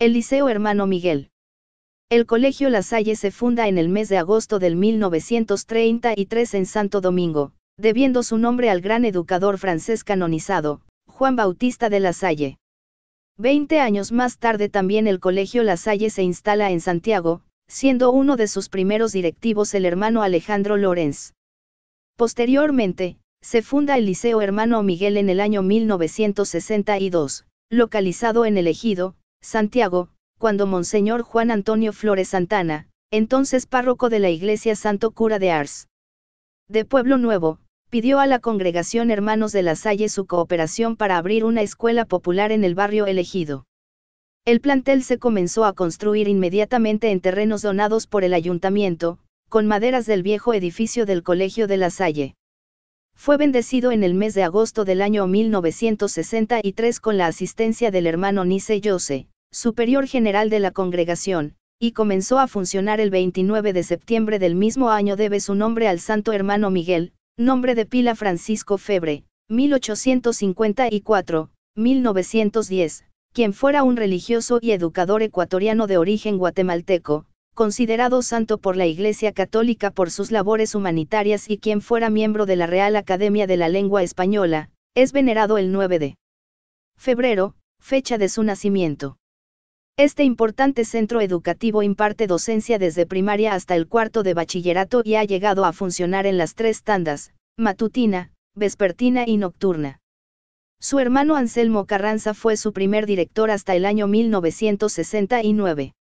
El Liceo Hermano Miguel. El Colegio La Salle se funda en el mes de agosto del 1933 en Santo Domingo, debiendo su nombre al gran educador francés canonizado, Juan Bautista de La Salle. Veinte años más tarde también el Colegio La Salle se instala en Santiago, siendo uno de sus primeros directivos el hermano Alejandro Lorenz. Posteriormente, se funda el Liceo Hermano Miguel en el año 1962, localizado en el Ejido, Santiago, cuando Monseñor Juan Antonio Flores Santana, entonces párroco de la Iglesia Santo Cura de Ars. De Pueblo Nuevo, pidió a la congregación Hermanos de la Salle su cooperación para abrir una escuela popular en el barrio elegido. El plantel se comenzó a construir inmediatamente en terrenos donados por el ayuntamiento, con maderas del viejo edificio del Colegio de la Salle fue bendecido en el mes de agosto del año 1963 con la asistencia del hermano Nice Yose, superior general de la congregación, y comenzó a funcionar el 29 de septiembre del mismo año debe su nombre al santo hermano Miguel, nombre de pila Francisco Febre, 1854-1910, quien fuera un religioso y educador ecuatoriano de origen guatemalteco, considerado santo por la Iglesia Católica por sus labores humanitarias y quien fuera miembro de la Real Academia de la Lengua Española, es venerado el 9 de febrero, fecha de su nacimiento. Este importante centro educativo imparte docencia desde primaria hasta el cuarto de bachillerato y ha llegado a funcionar en las tres tandas, matutina, vespertina y nocturna. Su hermano Anselmo Carranza fue su primer director hasta el año 1969.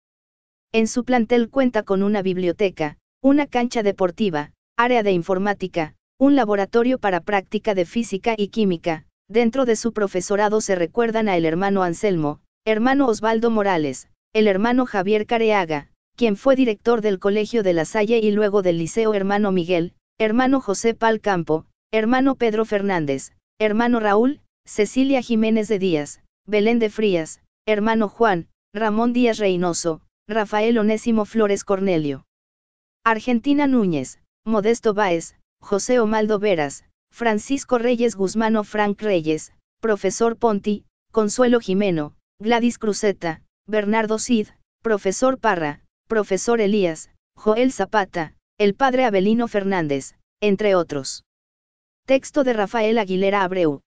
En su plantel cuenta con una biblioteca, una cancha deportiva, área de informática, un laboratorio para práctica de física y química. Dentro de su profesorado se recuerdan a el hermano Anselmo, hermano Osvaldo Morales, el hermano Javier Careaga, quien fue director del Colegio de la Salle y luego del Liceo hermano Miguel, hermano José Palcampo, hermano Pedro Fernández, hermano Raúl, Cecilia Jiménez de Díaz, Belén de Frías, hermano Juan, Ramón Díaz Reynoso, Rafael Onésimo Flores Cornelio. Argentina Núñez, Modesto Báez, José Omaldo Veras, Francisco Reyes o Frank Reyes, Profesor Ponti, Consuelo Jimeno, Gladys Cruzeta, Bernardo Cid, Profesor Parra, Profesor Elías, Joel Zapata, el padre Abelino Fernández, entre otros. Texto de Rafael Aguilera Abreu,